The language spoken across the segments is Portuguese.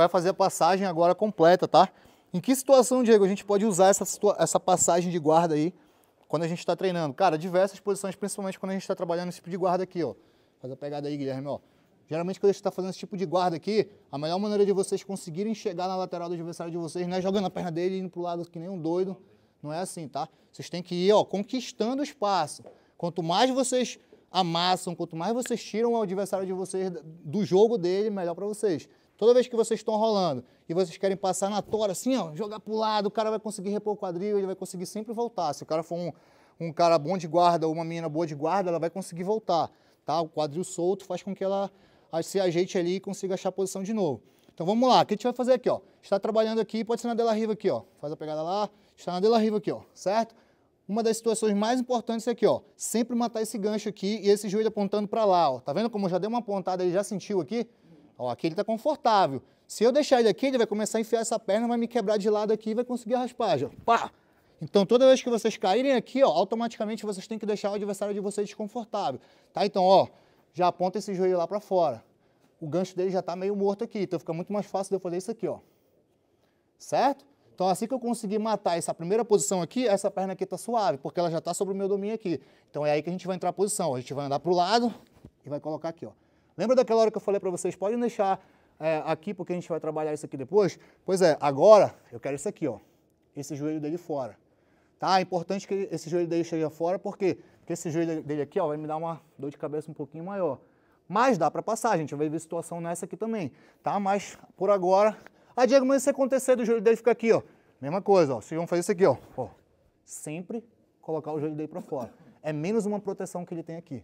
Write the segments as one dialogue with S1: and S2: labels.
S1: vai fazer a passagem agora completa, tá? Em que situação, Diego, a gente pode usar essa, essa passagem de guarda aí quando a gente está treinando? Cara, diversas posições, principalmente quando a gente está trabalhando esse tipo de guarda aqui, ó. Faz a pegada aí, Guilherme, ó. Geralmente quando a gente está fazendo esse tipo de guarda aqui, a melhor maneira de vocês conseguirem chegar na lateral do adversário de vocês não é jogando a perna dele e indo pro lado que nem um doido. Não é assim, tá? Vocês têm que ir, ó, conquistando o espaço. Quanto mais vocês amassam, quanto mais vocês tiram o adversário de vocês do jogo dele, melhor para vocês. Toda vez que vocês estão rolando e vocês querem passar na tora, assim, ó, jogar pro lado, o cara vai conseguir repor o quadril, ele vai conseguir sempre voltar. Se o cara for um, um cara bom de guarda ou uma menina boa de guarda, ela vai conseguir voltar, tá? O quadril solto faz com que ela se ajeite ali e consiga achar a posição de novo. Então vamos lá, o que a gente vai fazer aqui, ó? Está trabalhando aqui, pode ser na dela riva aqui, ó. Faz a pegada lá, está na dela riva aqui, ó, certo? Uma das situações mais importantes é aqui, ó, sempre matar esse gancho aqui e esse joelho apontando para lá, ó. Tá vendo como já deu uma pontada, ele já sentiu aqui? Ó, aqui ele está confortável. Se eu deixar ele aqui, ele vai começar a enfiar essa perna, vai me quebrar de lado aqui e vai conseguir a raspagem. Pá! Então, toda vez que vocês caírem aqui, ó, automaticamente vocês têm que deixar o adversário de vocês desconfortável. Tá? Então, ó, já aponta esse joelho lá para fora. O gancho dele já está meio morto aqui, então fica muito mais fácil de eu fazer isso aqui, ó. Certo? Então, assim que eu conseguir matar essa primeira posição aqui, essa perna aqui está suave, porque ela já está sobre o meu domínio aqui. Então, é aí que a gente vai entrar a posição. A gente vai andar para o lado e vai colocar aqui, ó. Lembra daquela hora que eu falei para vocês, podem deixar é, aqui porque a gente vai trabalhar isso aqui depois? Pois é, agora eu quero isso aqui, ó, esse joelho dele fora. Tá? É importante que esse joelho dele esteja fora, por quê? Porque esse joelho dele aqui ó, vai me dar uma dor de cabeça um pouquinho maior. Mas dá para passar, gente, vai ver situação nessa aqui também, tá? Mas por agora... Ah, Diego, mas se acontecer do joelho dele ficar aqui, ó, mesma coisa, ó, vocês vão fazer isso aqui, ó, ó. sempre colocar o joelho dele para fora. É menos uma proteção que ele tem aqui,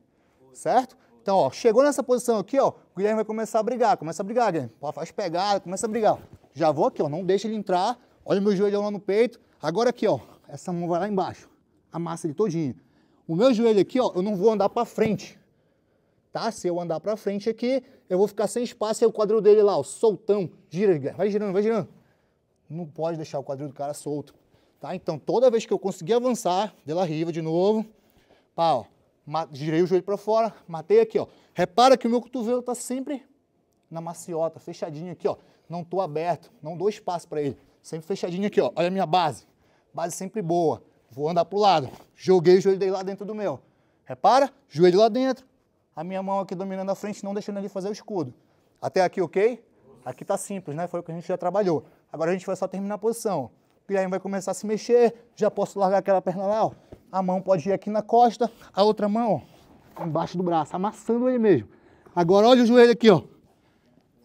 S1: certo? Então, ó, chegou nessa posição aqui, ó, o Guilherme vai começar a brigar, começa a brigar, Guilherme. Pá, faz pegada, começa a brigar. Já vou aqui, ó, não deixa ele entrar. Olha meu joelho lá no peito. Agora aqui, ó, essa mão vai lá embaixo. Amassa ele todinho. O meu joelho aqui, ó, eu não vou andar para frente. Tá? Se eu andar para frente aqui, eu vou ficar sem espaço e o quadril dele lá, ó, soltão. Gira, Guilherme. Vai girando, vai girando. Não pode deixar o quadril do cara solto. Tá? Então, toda vez que eu conseguir avançar, de arriva riva de novo, pá, ó, girei o joelho para fora, matei aqui, ó. Repara que o meu cotovelo está sempre na maciota, fechadinho aqui, ó. Não estou aberto, não dou espaço para ele. Sempre fechadinho aqui, ó. Olha a minha base. Base sempre boa. Vou andar pro lado. Joguei o joelho dele lá dentro do meu. Repara? Joelho lá dentro. A minha mão aqui dominando a frente, não deixando ele fazer o escudo. Até aqui, ok? Aqui tá simples, né? Foi o que a gente já trabalhou. Agora a gente vai só terminar a posição. O Guilherme vai começar a se mexer. Já posso largar aquela perna lá, ó. A mão pode ir aqui na costa, a outra mão, ó, embaixo do braço, amassando ele mesmo. Agora olha o joelho aqui, ó.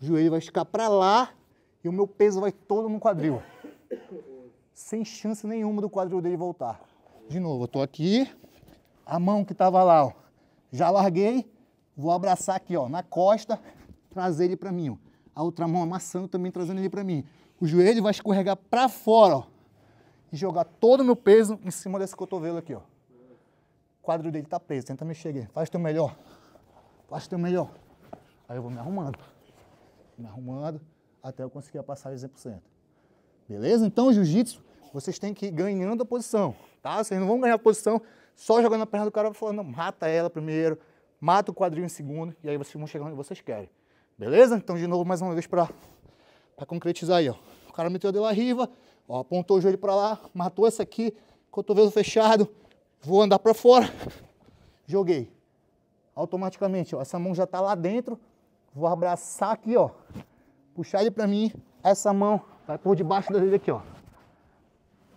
S1: O joelho vai ficar para lá e o meu peso vai todo no quadril. Sem chance nenhuma do quadril dele voltar. De novo, eu tô aqui, a mão que tava lá, ó, já larguei, vou abraçar aqui, ó, na costa, trazer ele para mim, ó. A outra mão amassando também trazendo ele para mim. O joelho vai escorregar para fora, ó e jogar todo o meu peso em cima desse cotovelo aqui, ó. O quadro dele tá preso, tenta mexer aqui. Faz teu melhor. Faz teu melhor. Aí eu vou me arrumando. Me arrumando até eu conseguir a passagem 100%. Beleza? Então, jiu-jitsu, vocês têm que ir ganhando a posição, tá? Vocês não vão ganhar a posição só jogando a perna do cara falando, mata ela primeiro, mata o quadril em segundo, e aí vocês vão chegar onde vocês querem. Beleza? Então, de novo, mais uma vez para concretizar aí, ó. O cara meteu a de riva, Ó, apontou o joelho para lá, matou essa aqui, cotovelo fechado, vou andar para fora, joguei. Automaticamente, ó, essa mão já está lá dentro, vou abraçar aqui, ó, puxar ele para mim, essa mão vai por debaixo dele aqui, ó.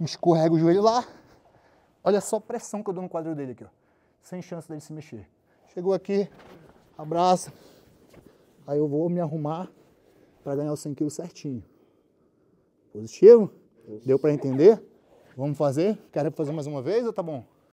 S1: Escorrega o joelho lá, olha só a pressão que eu dou no quadril dele aqui, ó, sem chance dele se mexer. Chegou aqui, abraça, aí eu vou me arrumar para ganhar os 100 quilos certinho. Positivo? Deu para entender? Vamos fazer? Quer fazer mais uma vez ou tá bom?